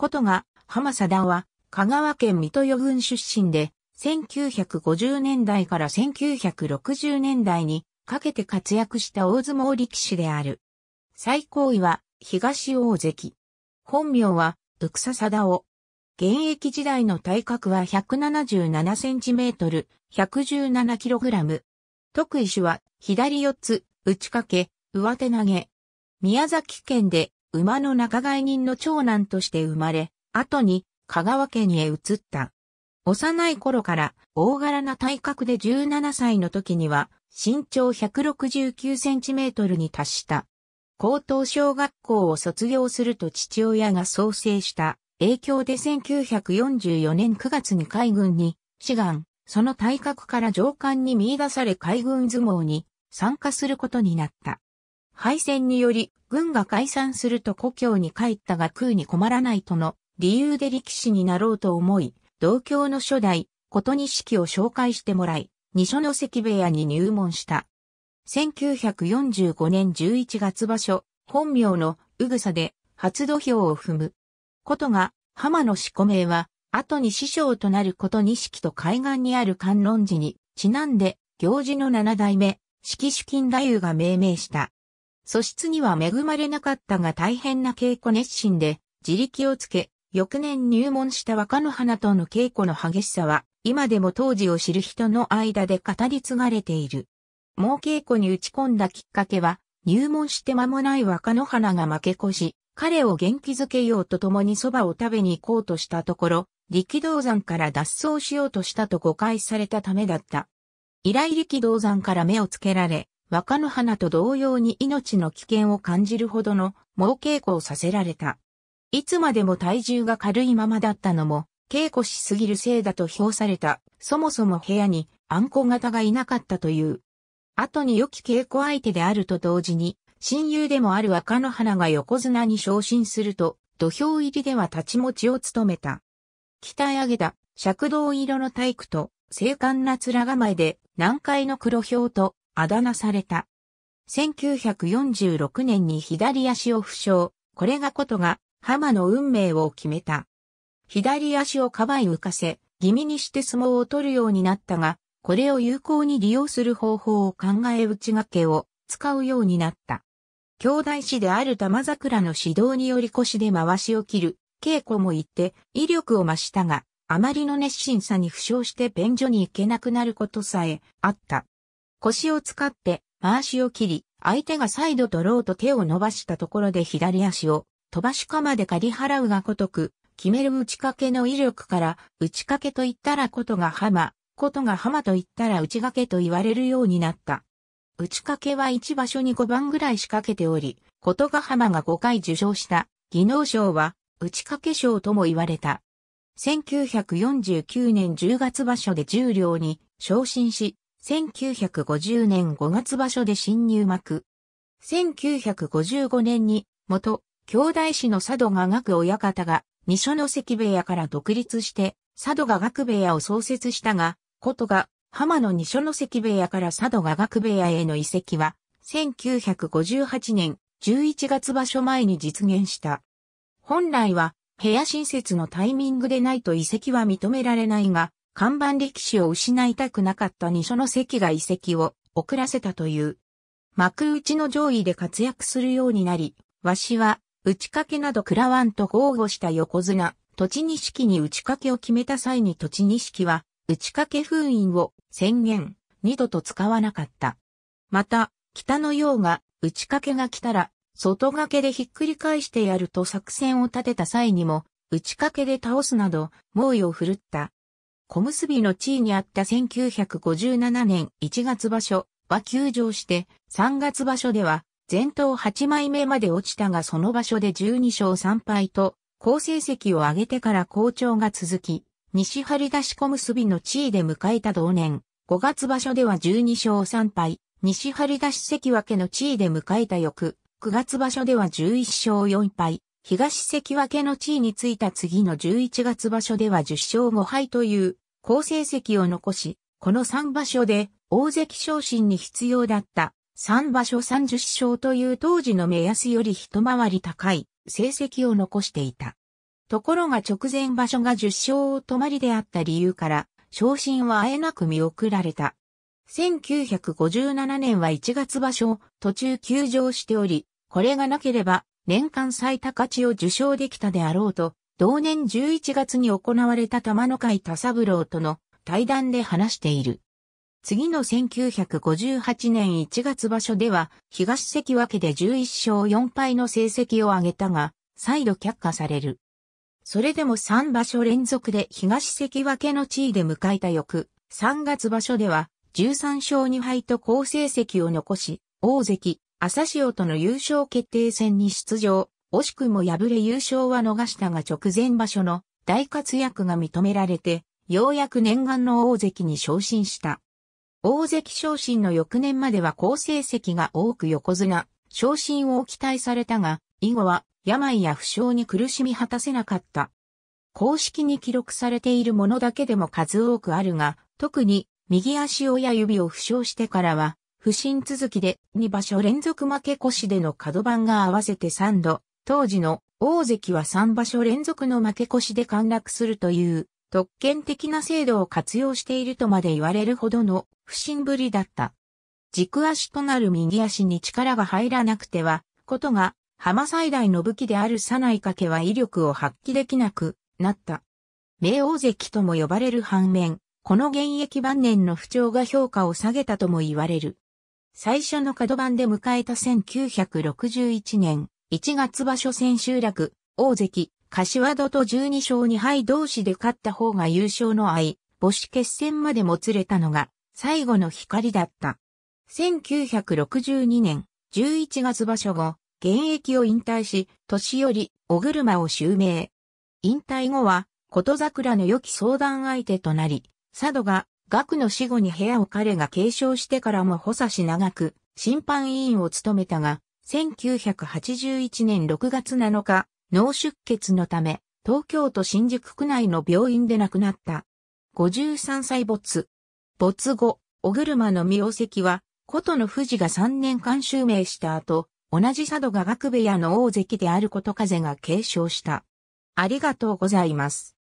ことが、浜貞は、香川県水予郡出身で、1950年代から1960年代にかけて活躍した大相撲力士である。最高位は東大関。本名は、うくさ貞夫。現役時代の体格は1 7 7トル、1 1 7ラム。特異種は、左四つ、打ち掛け、上手投げ。宮崎県で馬の仲買人の長男として生まれ、後に香川県へ移った。幼い頃から大柄な体格で17歳の時には身長169センチメートルに達した。高等小学校を卒業すると父親が創生した影響で1944年9月に海軍に志願、その体格から上官に見出され海軍相撲に参加することになった。敗戦により、軍が解散すると故郷に帰ったが空に困らないとの理由で力士になろうと思い、同郷の初代、琴錦を紹介してもらい、二所の関部屋に入門した。1945年11月場所、本名のうぐさで初土俵を踏む。ことが、浜の四股名は、後に師匠となること錦と海岸にある観音寺に、ちなんで、行事の七代目、式主金太夫が命名した。素質には恵まれなかったが大変な稽古熱心で、自力をつけ、翌年入門した若の花との稽古の激しさは、今でも当時を知る人の間で語り継がれている。もう稽古に打ち込んだきっかけは、入門して間もない若の花が負け越し、彼を元気づけようと共に蕎麦を食べに行こうとしたところ、力道山から脱走しようとしたと誤解されたためだった。依頼力道山から目をつけられ、若の花と同様に命の危険を感じるほどの猛稽古をさせられた。いつまでも体重が軽いままだったのも、稽古しすぎるせいだと評された、そもそも部屋にあんこ型がいなかったという。後に良き稽古相手であると同時に、親友でもある若の花が横綱に昇進すると、土俵入りでは立ち持ちを務めた。鍛え上げた、尺道色の体育と、精悍な面構えで、南海の黒豹と、あだ名された。1946年に左足を負傷、これがことが、浜の運命を決めた。左足をかばい浮かせ、気味にして相撲を取るようになったが、これを有効に利用する方法を考え内掛けを使うようになった。兄弟子である玉桜の指導により腰で回しを切る、稽古も行って、威力を増したが、あまりの熱心さに負傷して便所に行けなくなることさえあった。腰を使って回しを切り、相手がサイド取ろうと手を伸ばしたところで左足を飛ばし鎌で刈り払うがごとく、決める打ち掛けの威力から打ち掛けと言ったらことが浜、ことが浜と言ったら打ち掛けと言われるようになった。打ち掛けは1場所に5番ぐらい仕掛けており、ことが浜が5回受賞した技能賞は打ち掛け賞とも言われた。1949年10月場所で10両に昇進し、1950年5月場所で新入幕。1955年に、元、兄弟子の佐渡が学親方が、二所の関部屋から独立して、佐渡が学部屋を創設したが、ことが、浜の二所の関部屋から佐渡が学部屋への移籍は、1958年11月場所前に実現した。本来は、部屋新設のタイミングでないと移籍は認められないが、看板力士を失いたくなかった二所の関が移籍を遅らせたという。幕内の上位で活躍するようになり、わしは、打ち掛けなど食らわんと豪語した横綱、土二錦に打ち掛けを決めた際に土二錦は、打ち掛け封印を宣言、二度と使わなかった。また、北の洋が、打ち掛けが来たら、外掛けでひっくり返してやると作戦を立てた際にも、打ち掛けで倒すなど、猛威を振るった。小結の地位にあった1957年1月場所は休場して、3月場所では前頭8枚目まで落ちたがその場所で12勝3敗と、好成績を上げてから好調が続き、西張出し小結の地位で迎えた同年、5月場所では12勝3敗、西張出し関脇の地位で迎えた翌、9月場所では11勝4敗、東関脇の地位についた次の11月場所では10勝5敗という好成績を残し、この3場所で大関昇進に必要だった3場所30勝という当時の目安より一回り高い成績を残していた。ところが直前場所が10勝を止まりであった理由から昇進はあえなく見送られた。1957年は1月場所途中休場しており、これがなければ年間最高値を受賞できたであろうと、同年11月に行われた玉の会田三郎との対談で話している。次の1958年1月場所では、東関脇で11勝4敗の成績を挙げたが、再度却下される。それでも3場所連続で東関脇の地位で迎えた翌、3月場所では、13勝2敗と好成績を残し、大関、朝潮との優勝決定戦に出場、惜しくも敗れ優勝は逃したが直前場所の大活躍が認められて、ようやく念願の大関に昇進した。大関昇進の翌年までは好成績が多く横綱、昇進を期待されたが、以後は病や負傷に苦しみ果たせなかった。公式に記録されているものだけでも数多くあるが、特に右足親指を負傷してからは不審続きで2場所連続負け越しでの角番が合わせて3度、当時の大関は3場所連続の負け越しで陥落するという特権的な制度を活用しているとまで言われるほどの不審ぶりだった。軸足となる右足に力が入らなくては、ことが浜最大の武器であるさないかけは威力を発揮できなくなった。名大関とも呼ばれる反面、この現役晩年の不調が評価を下げたとも言われる。最初の角番で迎えた1961年、1月場所千秋楽、大関、柏戸と12勝2敗同士で勝った方が優勝の合い、母子決戦までもつれたのが、最後の光だった。1962年、11月場所後、現役を引退し、年寄り、小車を襲名。引退後は、琴桜の良き相談相手となり、佐渡が学の死後に部屋を彼が継承してからも補佐し長く、審判委員を務めたが、1981年6月7日、脳出血のため、東京都新宿区内の病院で亡くなった。53歳没。没後、小車の名跡は、琴の富士が3年間襲名した後、同じ佐渡が学部屋の大関であること風が継承した。ありがとうございます。